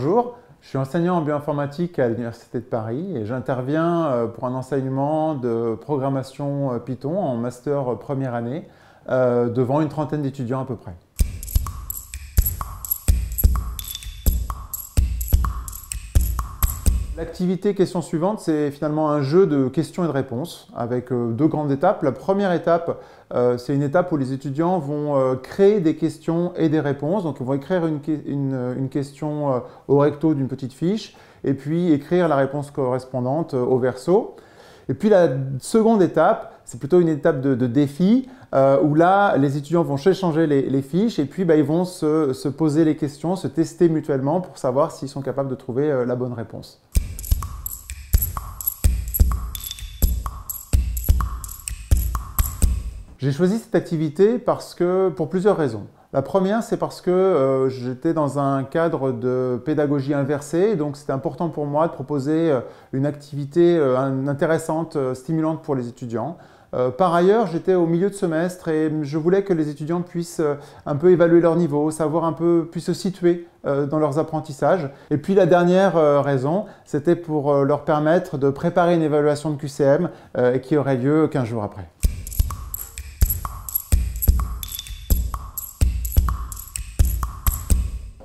Bonjour, je suis enseignant en bioinformatique à l'Université de Paris et j'interviens euh, pour un enseignement de programmation euh, Python en master euh, première année devant une trentaine d'étudiants à peu près. L'activité question suivante, c'est finalement un jeu de questions et de réponses avec euh, deux grandes étapes. La première étape, euh, c'est une étape où les étudiants vont euh, créer des questions et des réponses. Donc, ils vont écrire une, question au recto d'une petite fiche et puis écrire la réponse correspondante au verso. Et puis la seconde étape, c'est plutôt une étape de, défi, où là, les étudiants vont échanger les, les fiches et puis bah, ils vont se, poser les questions, se tester mutuellement pour savoir s'ils sont capables de trouver la bonne réponse. J'ai choisi cette activité parce que, pour plusieurs raisons. La première, c'est parce que euh, j'étais dans un cadre de pédagogie inversée, donc c'était important pour moi de proposer euh, une activité euh, intéressante, stimulante pour les étudiants. par ailleurs, j'étais au milieu de semestre et je voulais que les étudiants puissent un peu évaluer leur niveau, savoir un peu, puissent se situer dans leurs apprentissages. Et puis la dernière raison, c'était pour leur permettre de préparer une évaluation de QCM qui aurait lieu 15 jours après.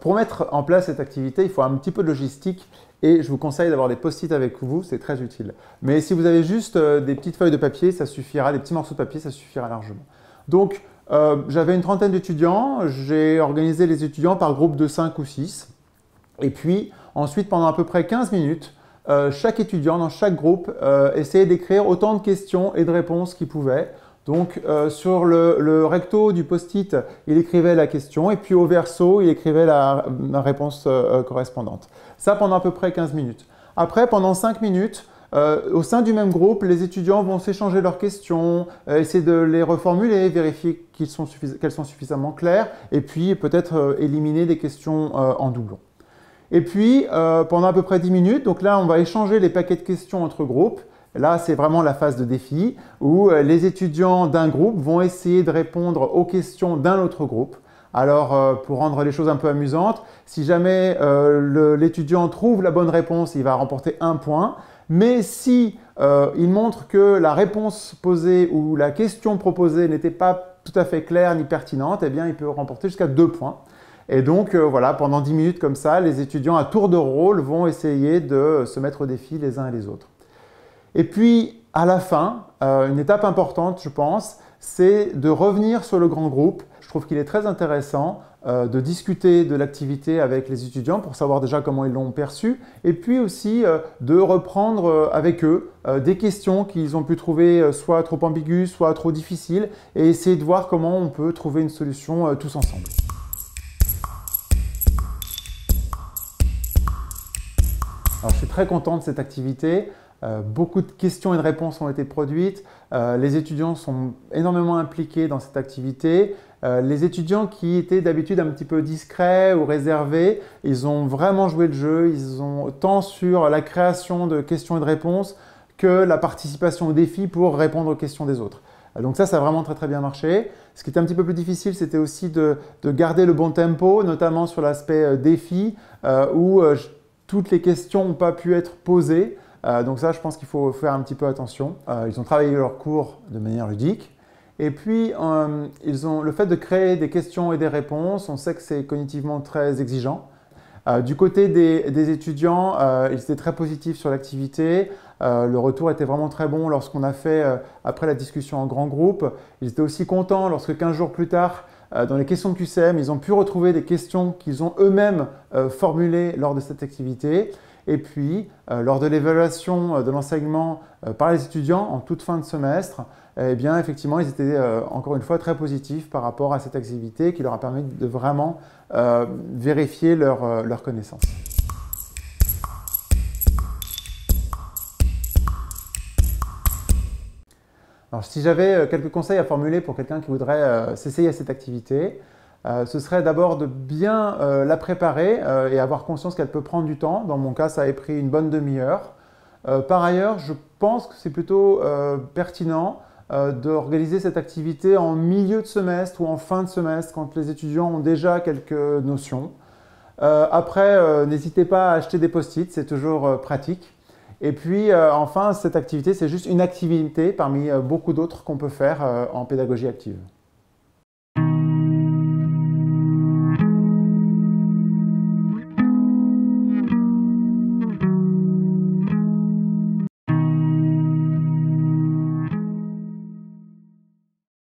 Pour mettre en place cette activité, il faut un petit peu de logistique et je vous conseille d'avoir des post-it avec vous, c'est très utile. Mais si vous avez juste euh, des petites feuilles de papier, ça suffira, des petits morceaux de papier, ça suffira largement. Donc, euh, j'avais une trentaine d'étudiants, j'ai organisé les étudiants par groupe de 5 ou 6. Et puis, ensuite, pendant à peu près 15 minutes, euh, chaque étudiant dans chaque groupe essayait d'écrire autant de questions et de réponses qu'il pouvait donc euh, sur le, recto du post-it, il écrivait la question et puis au verso, il écrivait la, réponse euh, euh, correspondante. Ça pendant à peu près 15 minutes. Après, pendant 5 minutes, au sein du même groupe, les étudiants vont s'échanger leurs questions, essayer de les reformuler, vérifier qu'elles sont, sont, suffisamment claires et puis peut-être éliminer des questions en doublon. Et puis, pendant à peu près 10 minutes, donc là, on va échanger les paquets de questions entre groupes Là, c'est vraiment la phase de défi où euh, les étudiants d'un groupe vont essayer de répondre aux questions d'un autre groupe. Alors, euh, pour rendre les choses un peu amusantes, si jamais euh, l'étudiant trouve la bonne réponse, il va remporter un point. Mais si il montre que la réponse posée ou la question proposée n'était pas tout à fait claire ni pertinente, eh bien, il peut remporter jusqu'à deux points. Et donc, voilà, pendant 10 minutes comme ça, les étudiants à tour de rôle vont essayer de se mettre au défi les uns et les autres. Et puis, à la fin, euh, une étape importante, je pense, c'est de revenir sur le grand groupe. Je trouve qu'il est très intéressant euh, de discuter de l'activité avec les étudiants pour savoir déjà comment ils l'ont perçu, et puis aussi euh, de reprendre avec eux des questions qu'ils ont pu trouver soit trop ambiguës, soit trop difficiles, et essayer de voir comment on peut trouver une solution tous ensemble. Alors, je suis très content de cette activité. Euh, beaucoup de questions et de réponses ont été produites. Euh, les étudiants sont énormément impliqués dans cette activité. Euh, les étudiants qui étaient d'habitude un petit peu discrets ou réservés, ils ont vraiment joué le jeu. Ils ont tant sur la création de questions et de réponses que la participation au défi pour répondre aux questions des autres. Donc ça, ça a vraiment très très bien marché. Ce qui était un petit peu plus difficile, c'était aussi de, garder le bon tempo, notamment sur l'aspect défi, où toutes les questions n'ont pas pu être posées. Euh, donc ça, je pense qu'il faut faire un petit peu attention. Euh, ils ont travaillé leurs cours de manière ludique. Et puis, euh, ils ont, le fait de créer des questions et des réponses, on sait que c'est cognitivement très exigeant. du côté des, des étudiants, ils étaient très positifs sur l'activité. le retour était vraiment très bon lorsqu'on a fait, après la discussion en grand groupe. Ils étaient aussi contents lorsque 15 jours plus tard, dans les questions de QCM, ils ont pu retrouver des questions qu'ils ont eux-mêmes formulées lors de cette activité. Et puis, euh, lors de l'évaluation euh, de l'enseignement euh, par les étudiants en toute fin de semestre, eh bien, effectivement, ils étaient encore une fois très positifs par rapport à cette activité qui leur a permis de vraiment vérifier leurs leur connaissances. si j'avais quelques conseils à formuler pour quelqu'un qui voudrait s'essayer à cette activité, euh, ce serait d'abord de bien euh, la préparer euh, et avoir conscience qu'elle peut prendre du temps. Dans mon cas, ça a pris une bonne demi-heure. par ailleurs, je pense que c'est plutôt pertinent d'organiser cette activité en milieu de semestre ou en fin de semestre quand les étudiants ont déjà quelques notions. après, n'hésitez pas à acheter des post-it, c'est toujours pratique. Et puis, enfin, cette activité, c'est juste une activité parmi beaucoup d'autres qu'on peut faire en pédagogie active.